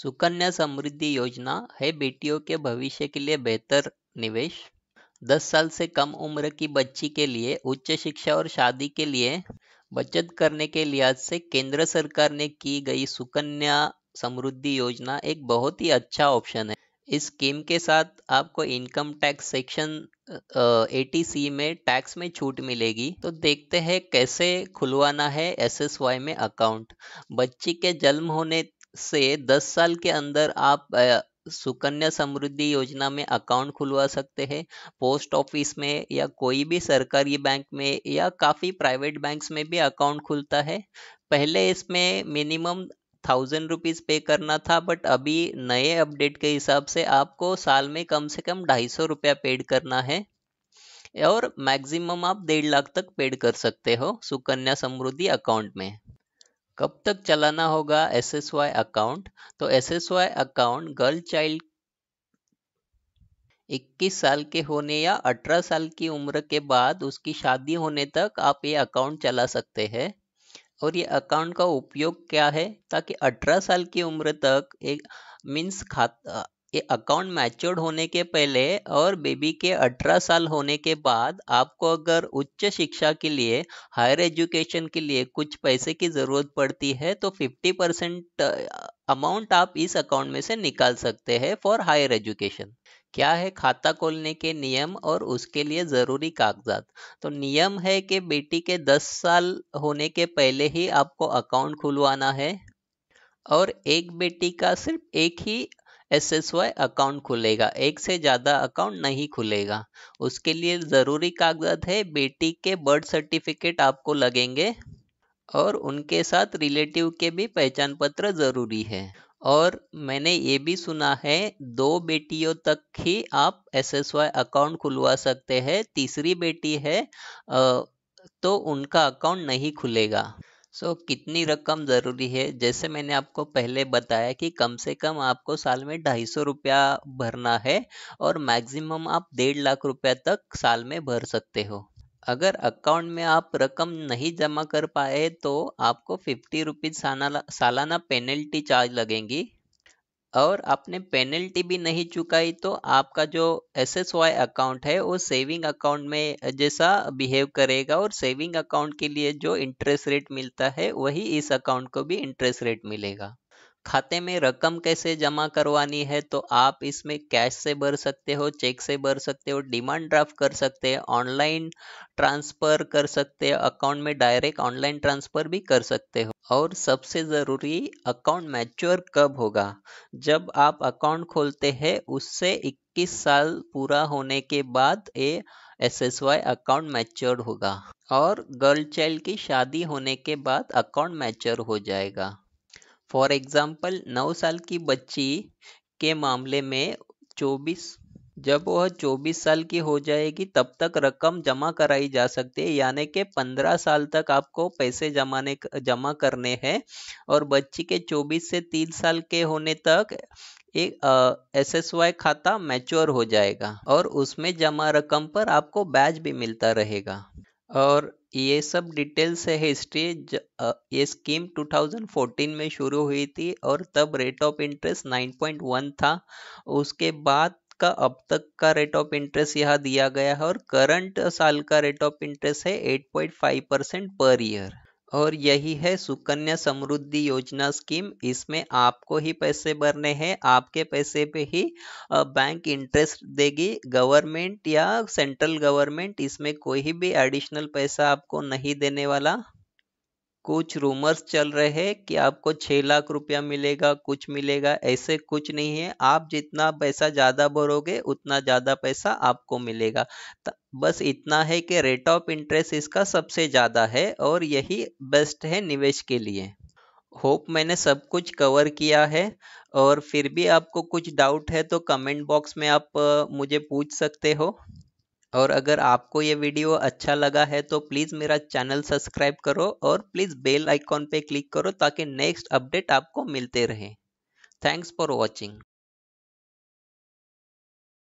सुकन्या समृद्धि योजना है बेटियों के भविष्य के लिए बेहतर निवेश 10 साल से कम उम्र की बच्ची के लिए उच्च शिक्षा और शादी के लिए बचत करने के लिहाज से केंद्र सरकार ने की गई सुकन्या समृद्धि योजना एक बहुत ही अच्छा ऑप्शन है इस स्कीम के साथ आपको income tax section eighty C में टैक्स में छूट मिलेगी तो देखते हैं कैसे खुलवाना है एस एस वाई में अकाउंट बच्ची के जन्म होने से 10 साल के अंदर आप सुकन्या समृद्धि योजना में अकाउंट खुलवा सकते हैं पोस्ट ऑफिस में या कोई भी सरकारी बैंक में या काफ़ी प्राइवेट बैंक्स में भी अकाउंट खुलता है पहले इसमें मिनिमम थाउजेंड रुपीज़ पे करना था बट अभी नए अपडेट के हिसाब से आपको साल में कम से कम ढाई सौ रुपया पेड करना है और मैक्सिमम आप डेढ़ लाख तक पेड कर सकते हो सुकन्या समृद्धि अकाउंट में कब तक चलाना होगा एस एस वाई अकाउंट तो S S Y account girl child 21 साल के होने या 18 साल की उम्र के बाद उसकी शादी होने तक आप ये अकाउंट चला सकते हैं और ये अकाउंट का उपयोग क्या है ताकि 18 साल की उम्र तक एक मीन्स खाता ये अकाउंट मैच्योर्ड होने के पहले और बेबी के 18 साल होने के बाद आपको अगर उच्च शिक्षा के लिए हायर एजुकेशन के लिए कुछ पैसे की ज़रूरत पड़ती है तो 50 परसेंट अमाउंट आप इस अकाउंट में से निकाल सकते हैं फॉर हायर एजुकेशन क्या है खाता खोलने के नियम और उसके लिए ज़रूरी कागजात तो नियम है कि बेटी के 10 साल होने के पहले ही आपको अकाउंट खुलवाना है और एक बेटी का सिर्फ एक ही एस एस वाई अकाउंट खुलेगा एक से ज़्यादा अकाउंट नहीं खुलेगा उसके लिए ज़रूरी कागजात है बेटी के बर्थ सर्टिफिकेट आपको लगेंगे और उनके साथ रिलेटिव के भी पहचान पत्र ज़रूरी है और मैंने ये भी सुना है दो बेटियों तक ही आप एस एस वाई अकाउंट खुलवा सकते हैं तीसरी बेटी है तो उनका अकाउंट नहीं खुलेगा सो so, कितनी रकम ज़रूरी है जैसे मैंने आपको पहले बताया कि कम से कम आपको साल में ढाई सौ रुपया भरना है और मैक्सिमम आप डेढ़ लाख रुपया तक साल में भर सकते हो अगर अकाउंट में आप रकम नहीं जमा कर पाए तो आपको फिफ्टी रुपीज़ सालाना पेनल्टी चार्ज लगेंगी और आपने पेनल्टी भी नहीं चुकाई तो आपका जो एस एस वाई अकाउंट है वो सेविंग अकाउंट में जैसा बिहेव करेगा और सेविंग अकाउंट के लिए जो इंटरेस्ट रेट मिलता है वही इस अकाउंट को भी इंटरेस्ट रेट मिलेगा खाते में रकम कैसे जमा करवानी है तो आप इसमें कैश से भर सकते हो चेक से भर सकते हो डिमांड ड्राफ्ट कर सकते हैं ऑनलाइन ट्रांसफ़र कर सकते हो अकाउंट में डायरेक्ट ऑनलाइन ट्रांसफ़र भी कर सकते हो और सबसे ज़रूरी अकाउंट मैच्योर कब होगा जब आप अकाउंट खोलते हैं उससे 21 साल पूरा होने के बाद ये S S Y account mature होगा और गर्ल चाइल्ड की शादी होने के बाद अकाउंट मैच्योर हो जाएगा फॉर एग्ज़ाम्पल नौ साल की बच्ची के मामले में चौबीस जब वह 24 साल की हो जाएगी तब तक रकम जमा कराई जा सकती है यानी कि 15 साल तक आपको पैसे जमाने जमा करने हैं और बच्ची के 24 से 3 साल के होने तक एक एस एस वाई खाता मैच्योर हो जाएगा और उसमें जमा रकम पर आपको बैच भी मिलता रहेगा और ये सब डिटेल्स है हिस्ट्री ये स्कीम 2014 में शुरू हुई थी और तब रेट ऑफ इंटरेस्ट 9.1 था उसके बाद का अब तक का रेट ऑफ इंटरेस्ट यहाँ दिया गया है और करंट साल का रेट ऑफ इंटरेस्ट है 8.5 परसेंट पर ईयर और यही है सुकन्या समृद्धि योजना स्कीम इसमें आपको ही पैसे भरने हैं आपके पैसे पे ही बैंक इंटरेस्ट देगी गवर्नमेंट या सेंट्रल गवर्नमेंट इसमें कोई भी एडिशनल पैसा आपको नहीं देने वाला कुछ रूमर्स चल रहे हैं कि आपको छः लाख रुपया मिलेगा कुछ मिलेगा ऐसे कुछ नहीं है आप जितना पैसा ज़्यादा भरोगे उतना ज़्यादा पैसा आपको मिलेगा बस इतना है कि रेट ऑफ इंटरेस्ट इसका सबसे ज़्यादा है और यही बेस्ट है निवेश के लिए होप मैंने सब कुछ कवर किया है और फिर भी आपको कुछ डाउट है तो कमेंट बॉक्स में आप मुझे पूछ सकते हो और अगर आपको ये वीडियो अच्छा लगा है तो प्लीज़ मेरा चैनल सब्सक्राइब करो और प्लीज़ बेल आइकॉन पे क्लिक करो ताकि नेक्स्ट अपडेट आपको मिलते रहें थैंक्स फॉर वॉचिंग